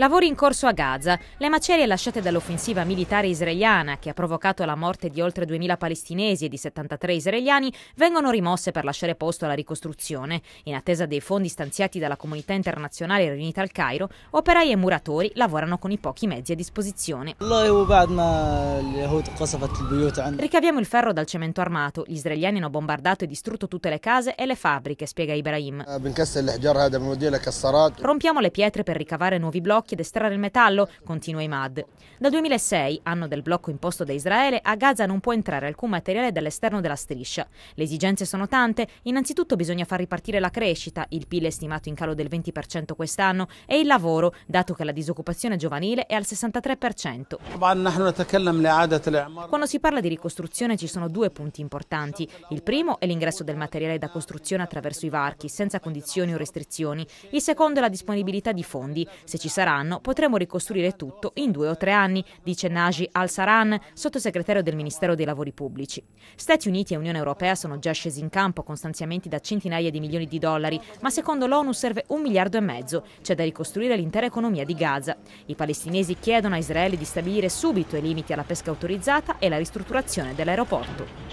Lavori in corso a Gaza, le macerie lasciate dall'offensiva militare israeliana che ha provocato la morte di oltre 2000 palestinesi e di 73 israeliani vengono rimosse per lasciare posto alla ricostruzione. In attesa dei fondi stanziati dalla comunità internazionale riunita al Cairo, operai e muratori lavorano con i pochi mezzi a disposizione. Ricaviamo il ferro dal cemento armato, gli israeliani hanno bombardato e distrutto tutte le case e le fabbriche, spiega Ibrahim. Rompiamo le pietre per ricavare nuovi blocchi tabacchi ed estrarre il metallo? Continua Imad. Da 2006, anno del blocco imposto da Israele, a Gaza non può entrare alcun materiale dall'esterno della striscia. Le esigenze sono tante, innanzitutto bisogna far ripartire la crescita, il PIL è stimato in calo del 20% quest'anno, e il lavoro, dato che la disoccupazione giovanile è al 63%. Quando si parla di ricostruzione ci sono due punti importanti. Il primo è l'ingresso del materiale da costruzione attraverso i varchi, senza condizioni o restrizioni. Il secondo è la disponibilità di fondi. Se ci saranno, anno potremo ricostruire tutto in due o tre anni, dice Naji Al-Saran, sottosegretario del Ministero dei Lavori Pubblici. Stati Uniti e Unione Europea sono già scesi in campo con stanziamenti da centinaia di milioni di dollari, ma secondo l'ONU serve un miliardo e mezzo, c'è da ricostruire l'intera economia di Gaza. I palestinesi chiedono a Israele di stabilire subito i limiti alla pesca autorizzata e la ristrutturazione dell'aeroporto.